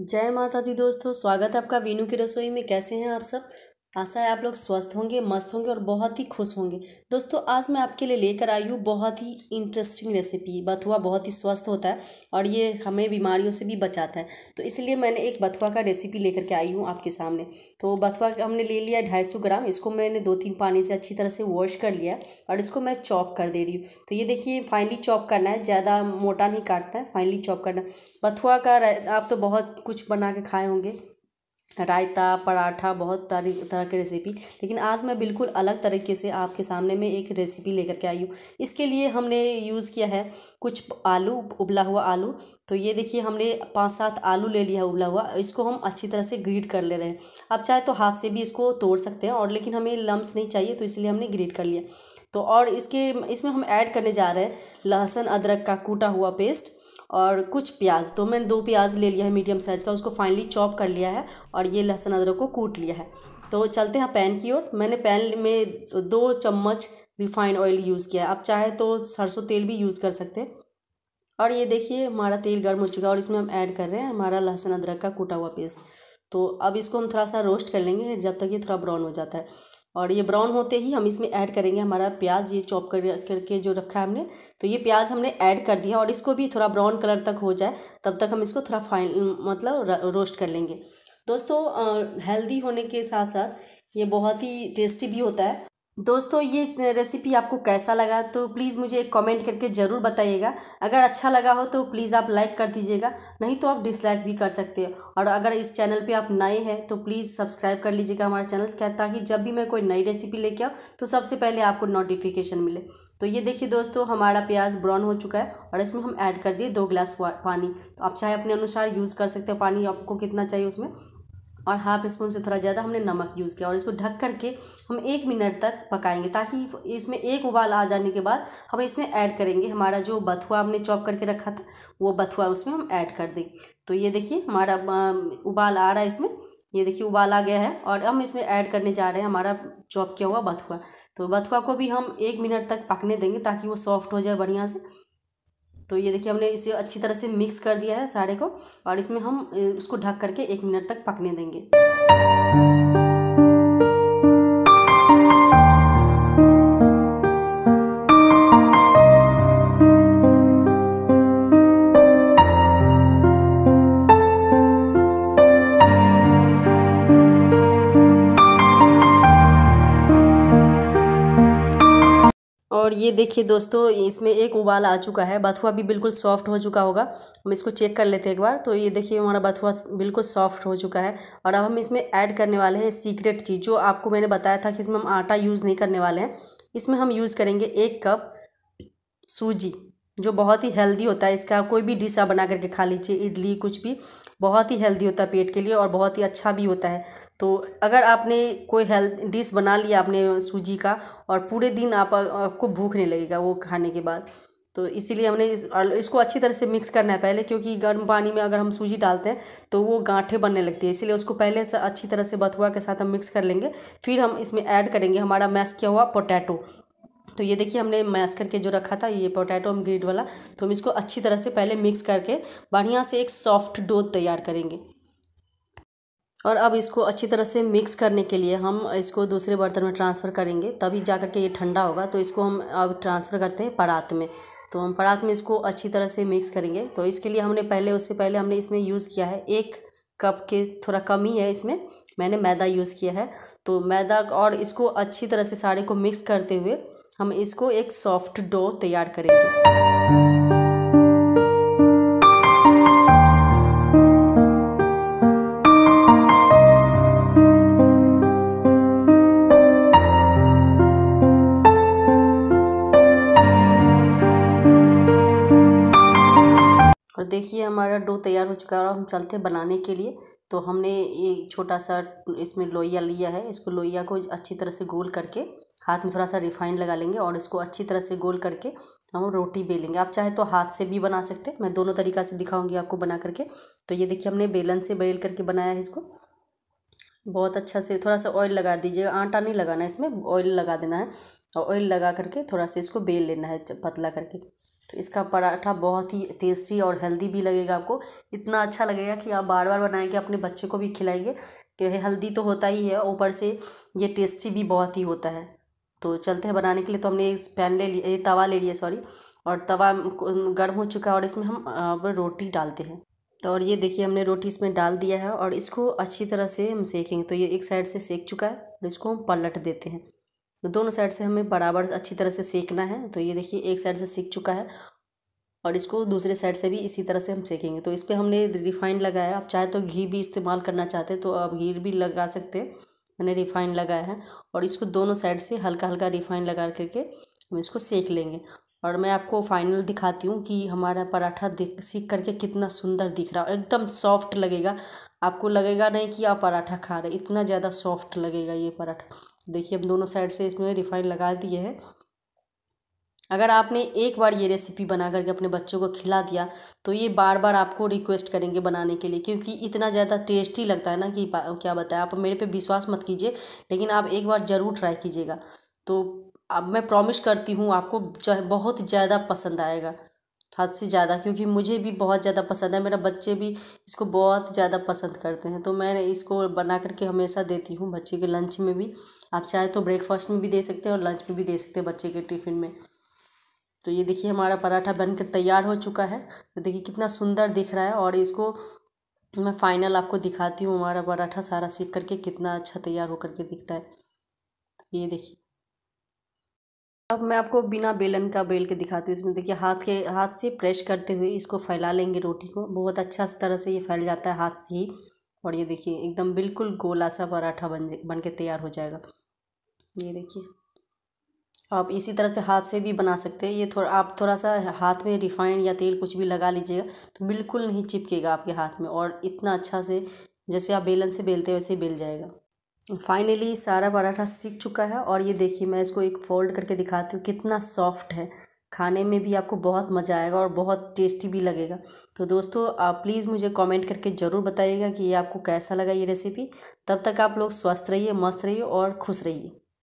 जय माता दी दोस्तों स्वागत है आपका वीनू की रसोई में कैसे हैं आप सब आशा है आप लोग स्वस्थ होंगे मस्त होंगे और बहुत ही खुश होंगे दोस्तों आज मैं आपके लिए लेकर आई हूँ बहुत ही इंटरेस्टिंग रेसिपी बथुआ बहुत ही स्वस्थ होता है और ये हमें बीमारियों से भी बचाता है तो इसलिए मैंने एक बथुआ का रेसिपी लेकर के आई हूँ आपके सामने तो बथुआ हमने ले लिया ढाई सौ ग्राम इसको मैंने दो तीन पानी से अच्छी तरह से वॉश कर लिया और इसको मैं चॉप कर दे रही हूँ तो ये देखिए फाइनली चॉप करना है ज़्यादा मोटा नहीं काटना है फाइनली चॉप करना है बथुआ का आप तो बहुत कुछ बना के खाए होंगे रायता पराठा बहुत तरी तरह की रेसिपी लेकिन आज मैं बिल्कुल अलग तरीके से आपके सामने में एक रेसिपी लेकर के आई हूँ इसके लिए हमने यूज़ किया है कुछ आलू उबला हुआ आलू तो ये देखिए हमने पांच सात आलू ले लिया उबला हुआ इसको हम अच्छी तरह से ग्रीट कर ले रहे हैं आप चाहे तो हाथ से भी इसको तोड़ सकते हैं और लेकिन हमें लम्स नहीं चाहिए तो इसलिए हमने ग्रीट कर लिया तो और इसके इसमें हम ऐड करने जा रहे हैं लहसुन अदरक का कूटा हुआ पेस्ट और कुछ प्याज तो मैंने दो प्याज ले लिया है मीडियम साइज़ का उसको फाइनली चॉप कर लिया है और ये लहसुन अदरक को कूट लिया है तो चलते हैं पैन की ओर मैंने पैन में दो चम्मच रिफाइंड ऑयल यूज़ किया है आप चाहे तो सरसों तेल भी यूज़ कर सकते हैं और ये देखिए हमारा तेल गर्म हो चुका है और इसमें हम ऐड कर रहे हैं हमारा लहसुन अदरक का कूटा हुआ पेस्ट तो अब इसको हम थोड़ा सा रोस्ट कर लेंगे जब तक ये थोड़ा ब्राउन हो जाता है और ये ब्राउन होते ही हम इसमें ऐड करेंगे हमारा प्याज ये चॉप कर करके जो रखा है हमने तो ये प्याज हमने ऐड कर दिया और इसको भी थोड़ा ब्राउन कलर तक हो जाए तब तक हम इसको थोड़ा फाइन मतलब रोस्ट कर लेंगे दोस्तों हेल्दी होने के साथ साथ ये बहुत ही टेस्टी भी होता है दोस्तों ये रेसिपी आपको कैसा लगा तो प्लीज़ मुझे एक कमेंट करके ज़रूर बताइएगा अगर अच्छा लगा हो तो प्लीज़ आप लाइक कर दीजिएगा नहीं तो आप डिसलाइक भी कर सकते हो और अगर इस चैनल पे आप नए हैं तो प्लीज़ सब्सक्राइब कर लीजिएगा हमारा चैनल क्या ताकि जब भी मैं कोई नई रेसिपी लेके आऊँ तो सबसे पहले आपको नोटिफिकेशन मिले तो ये देखिए दोस्तों हमारा प्याज ब्राउन हो चुका है और इसमें हम ऐड कर दिए दो गिलास पानी तो आप चाहे अपने अनुसार यूज़ कर सकते हो पानी आपको कितना चाहिए उसमें और हाफ स्पून से थोड़ा ज़्यादा हमने नमक यूज़ किया और इसको ढक करके हम एक मिनट तक पकाएंगे ताकि इसमें एक उबाल आ जाने के बाद हम इसमें ऐड करेंगे हमारा जो बथुआ हमने चॉप करके रखा था वो बथुआ उसमें हम ऐड कर देंगे तो ये देखिए हमारा उबाल आ रहा है इसमें ये देखिए उबाल आ गया है और हम इसमें ऐड करने जा रहे हैं हमारा चॉप किया हुआ बथुआ तो बथुआ को भी हम एक मिनट तक पकने देंगे ताकि वो सॉफ्ट हो जाए बढ़िया से तो ये देखिए हमने इसे अच्छी तरह से मिक्स कर दिया है सारे को और इसमें हम इसको ढक करके एक मिनट तक पकने देंगे और ये देखिए दोस्तों इसमें एक उबाल आ चुका है बथुआ भी बिल्कुल सॉफ्ट हो चुका होगा हम इसको चेक कर लेते हैं एक बार तो ये देखिए हमारा बथुआ बिल्कुल सॉफ्ट हो चुका है और अब हम इसमें ऐड करने वाले हैं सीक्रेट चीज़ जो आपको मैंने बताया था कि इसमें हम आटा यूज़ नहीं करने वाले हैं इसमें हम यूज़ करेंगे एक कप सूजी जो बहुत ही हेल्दी होता है इसका कोई भी डिश आप बना करके खा लीजिए इडली कुछ भी बहुत ही हेल्दी होता है पेट के लिए और बहुत ही अच्छा भी होता है तो अगर आपने कोई हेल्थ डिश बना लिया आपने सूजी का और पूरे दिन आप आपको भूख नहीं लगेगा वो खाने के बाद तो इसीलिए हमने इस, इसको अच्छी तरह से मिक्स करना है पहले क्योंकि गर्म पानी में अगर हम सूजी डालते हैं तो वो गांठे बनने लगती है इसीलिए उसको पहले से अच्छी तरह से बथुआ के साथ हम मिक्स कर लेंगे फिर हम इसमें ऐड करेंगे हमारा मैस किया हुआ पोटैटो तो ये देखिए हमने मैश करके जो रखा था ये पोटैटो हम ग्रीड वाला तो हम इसको अच्छी तरह से पहले मिक्स करके बढ़िया से एक सॉफ्ट डो तैयार करेंगे और अब इसको अच्छी तरह से मिक्स करने के लिए हम इसको दूसरे बर्तन में ट्रांसफ़र करेंगे तभी जा करके ये ठंडा होगा तो इसको हम अब ट्रांसफ़र करते हैं परात में तो हम परात में इसको अच्छी तरह से मिक्स करेंगे तो इसके लिए हमने पहले उससे पहले हमने इसमें यूज़ किया है एक कप के थोड़ा कम ही है इसमें मैंने मैदा यूज़ किया है तो मैदा और इसको अच्छी तरह से साड़ी को मिक्स करते हुए हम इसको एक सॉफ्ट डो तैयार करेंगे देखिए हमारा डो तैयार हो चुका है और हम चलते हैं बनाने के लिए तो हमने एक छोटा सा इसमें लोइया लिया है इसको लोइया को अच्छी तरह से गोल करके हाथ में थोड़ा सा रिफाइन लगा लेंगे और इसको अच्छी तरह से गोल करके हम रोटी बेलेंगे आप चाहे तो हाथ से भी बना सकते हैं मैं दोनों तरीका से दिखाऊंगी आपको बना करके तो ये देखिए हमने बेलन से बेल करके बनाया है इसको बहुत अच्छा से थोड़ा सा ऑयल लगा दीजिएगा आटा नहीं लगाना है इसमें ऑयल लगा देना है और ऑयल लगा करके थोड़ा सा इसको बेल लेना है पतला करके तो इसका पराठा बहुत ही टेस्टी और हेल्दी भी लगेगा आपको इतना अच्छा लगेगा कि आप बार बार बनाएंगे अपने बच्चे को भी खिलाएंगे कि हेल्दी तो होता ही है ऊपर से ये टेस्टी भी बहुत ही होता है तो चलते हैं बनाने के लिए तो हमने एक पैन ले लिया तवा ले लिया सॉरी और तवा गर्म हो चुका है और इसमें हम रोटी डालते हैं तो और ये देखिए हमने रोटी इसमें डाल दिया है और इसको अच्छी तरह से हम सेकेंगे तो ये एक साइड से सेक चुका है और इसको हम पलट देते हैं तो दोनों साइड से हमें बराबर अच्छी तरह से सेकना है तो ये देखिए एक साइड से सीख चुका है और इसको दूसरे साइड से भी इसी तरह से हम सेकेंगे तो इस पर हमने रिफाइन लगाया आप चाहे तो घी भी इस्तेमाल करना चाहते तो आप घी भी लगा सकते हैं मैंने रिफाइन लगाया है और इसको दोनों साइड से हल्का हल्का रिफाइन लगा करके हम इसको सेक लेंगे और मैं आपको फाइनल दिखाती हूँ कि हमारा पराठा देख सीख करके कितना सुंदर दिख रहा है एकदम सॉफ्ट लगेगा आपको लगेगा नहीं कि आप पराठा खा रहे इतना ज़्यादा सॉफ्ट लगेगा ये पराठा देखिए हम दोनों साइड से इसमें रिफाइंड लगा दिए हैं अगर आपने एक बार ये रेसिपी बना करके अपने बच्चों को खिला दिया तो ये बार बार आपको रिक्वेस्ट करेंगे बनाने के लिए क्योंकि इतना ज़्यादा टेस्टी लगता है ना कि क्या बताएं आप मेरे पे विश्वास मत कीजिए लेकिन आप एक बार ज़रूर ट्राई कीजिएगा तो अब मैं प्रॉमिस करती हूँ आपको बहुत ज़्यादा पसंद आएगा हद से ज़्यादा क्योंकि मुझे भी बहुत ज़्यादा पसंद है मेरा बच्चे भी इसको बहुत ज़्यादा पसंद करते हैं तो मैं इसको बना करके हमेशा देती हूँ बच्चे के लंच में भी आप चाहे तो ब्रेकफास्ट में भी दे सकते हैं और लंच में भी दे सकते हैं बच्चे के टिफ़िन में तो ये देखिए हमारा पराठा बनकर तैयार हो चुका है तो देखिए कितना सुंदर दिख रहा है और इसको मैं फ़ाइनल आपको दिखाती हूँ हमारा पराठा सारा सीख करके कितना अच्छा तैयार होकर के दिखता है ये देखिए अब मैं आपको बिना बेलन का बेल के दिखाती हूँ इसमें देखिए हाथ के हाथ से प्रेस करते हुए इसको फैला लेंगे रोटी को बहुत अच्छा तरह से ये फैल जाता है हाथ से ही और ये देखिए एकदम बिल्कुल गोला सा पराठा बन बन के तैयार हो जाएगा ये देखिए आप इसी तरह से हाथ से भी बना सकते हैं ये थोड़ा आप थोड़ा सा हाथ में रिफाइंड या तेल कुछ भी लगा लीजिएगा तो बिल्कुल नहीं चिपकेगा आपके हाथ में और इतना अच्छा से जैसे आप बेलन से बेलते वैसे ही बेल जाएगा फाइनली सारा पराठा सीख चुका है और ये देखिए मैं इसको एक फोल्ड करके दिखाती हूँ कितना सॉफ्ट है खाने में भी आपको बहुत मज़ा आएगा और बहुत टेस्टी भी लगेगा तो दोस्तों आप प्लीज़ मुझे कमेंट करके ज़रूर बताइएगा कि ये आपको कैसा लगा ये रेसिपी तब तक आप लोग स्वस्थ रहिए मस्त रहिए और खुश रहिए